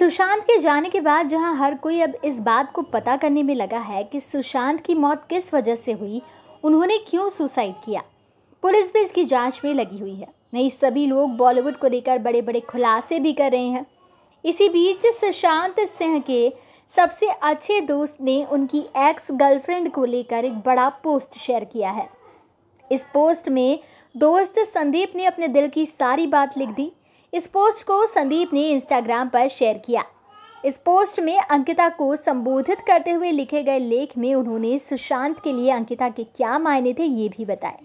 सुशांत के जाने के बाद जहां हर कोई अब इस बात को पता करने में लगा है कि सुशांत की मौत किस वजह से हुई उन्होंने क्यों सुसाइड किया पुलिस भी इसकी जांच में लगी हुई है नहीं सभी लोग बॉलीवुड को लेकर बड़े बड़े खुलासे भी कर रहे हैं इसी बीच सुशांत सिंह के सबसे अच्छे दोस्त ने उनकी एक्स गर्लफ्रेंड को लेकर एक बड़ा पोस्ट शेयर किया है इस पोस्ट में दोस्त संदीप ने अपने दिल की सारी बात लिख दी इस पोस्ट को संदीप ने इंस्टाग्राम पर शेयर किया इस पोस्ट में अंकिता को संबोधित करते हुए लिखे गए लेख में उन्होंने सुशांत के लिए अंकिता के क्या मायने थे ये भी बताए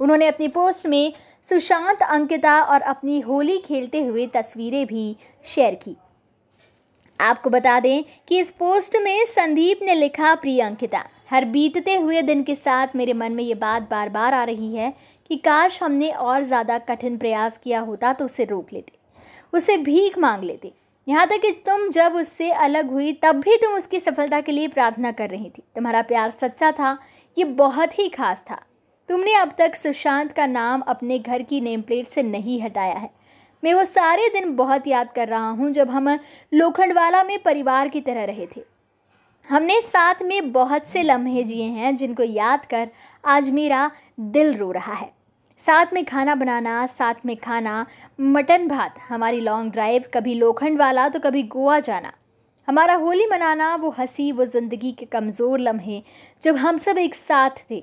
उन्होंने अपनी पोस्ट में सुशांत अंकिता और अपनी होली खेलते हुए तस्वीरें भी शेयर की आपको बता दें कि इस पोस्ट में संदीप ने लिखा प्रिय अंकिता हर बीतते हुए दिन के साथ मेरे मन में ये बात बार बार आ रही है कि काश हमने और ज़्यादा कठिन प्रयास किया होता तो उसे रोक लेते उसे भीख मांग लेते यहाँ तक कि तुम जब उससे अलग हुई तब भी तुम उसकी सफलता के लिए प्रार्थना कर रही थी तुम्हारा प्यार सच्चा था ये बहुत ही खास था तुमने अब तक सुशांत का नाम अपने घर की नेम प्लेट से नहीं हटाया है मैं वो सारे दिन बहुत याद कर रहा हूँ जब हम लोखंडवाला में परिवार की तरह रहे थे हमने साथ में बहुत से लम्हे जिए हैं जिनको याद कर आज मेरा दिल रो रहा है साथ में खाना बनाना साथ में खाना मटन भात हमारी लॉन्ग ड्राइव कभी लोखंड वाला तो कभी गोवा जाना हमारा होली मनाना वो हंसी वो ज़िंदगी के कमज़ोर लम्हे जब हम सब एक साथ थे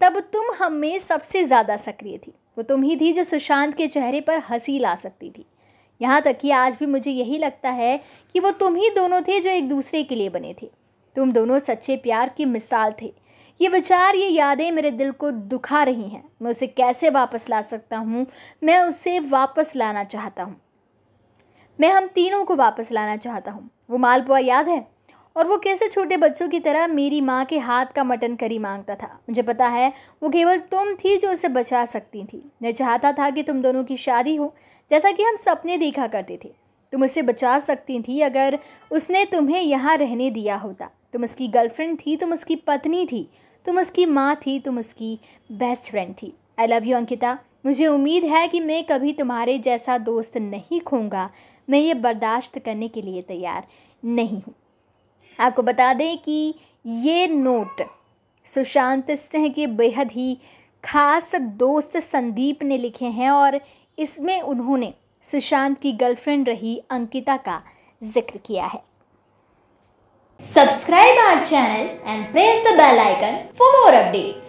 तब तुम हम में सबसे ज़्यादा सक्रिय थी वो तुम ही थी जो सुशांत के चेहरे पर हंसी ला सकती थी यहाँ तक कि आज भी मुझे यही लगता है कि वो तुम ही दोनों थे जो एक दूसरे के लिए बने थे तुम दोनों सच्चे प्यार की मिसाल थे ये विचार ये यादें मेरे दिल को दुखा रही हैं मैं उसे कैसे वापस ला सकता हूँ मैं उसे वापस लाना चाहता हूँ मैं हम तीनों को वापस लाना चाहता हूँ वो मालपुआ याद है और वो कैसे छोटे बच्चों की तरह मेरी माँ के हाथ का मटन करी मांगता था मुझे पता है वो केवल तुम थी जो उसे बचा सकती थी मैं चाहता था कि तुम दोनों की शादी हो जैसा कि हम सपने देखा करते थे तुम उसे बचा सकती थी अगर उसने तुम्हें यहाँ रहने दिया होता तुम उसकी गर्लफ्रेंड थी तुम उसकी पत्नी थी तुम उसकी माँ थी तुम उसकी बेस्ट फ्रेंड थी आई लव यू अंकिता मुझे उम्मीद है कि मैं कभी तुम्हारे जैसा दोस्त नहीं खोऊंगा मैं ये बर्दाश्त करने के लिए तैयार नहीं हूँ आपको बता दें कि ये नोट सुशांत सिंह के बेहद ही खास दोस्त संदीप ने लिखे हैं और इसमें उन्होंने सुशांत की गर्लफ्रेंड रही अंकिता का जिक्र किया है subscribe our channel and press the bell icon for more updates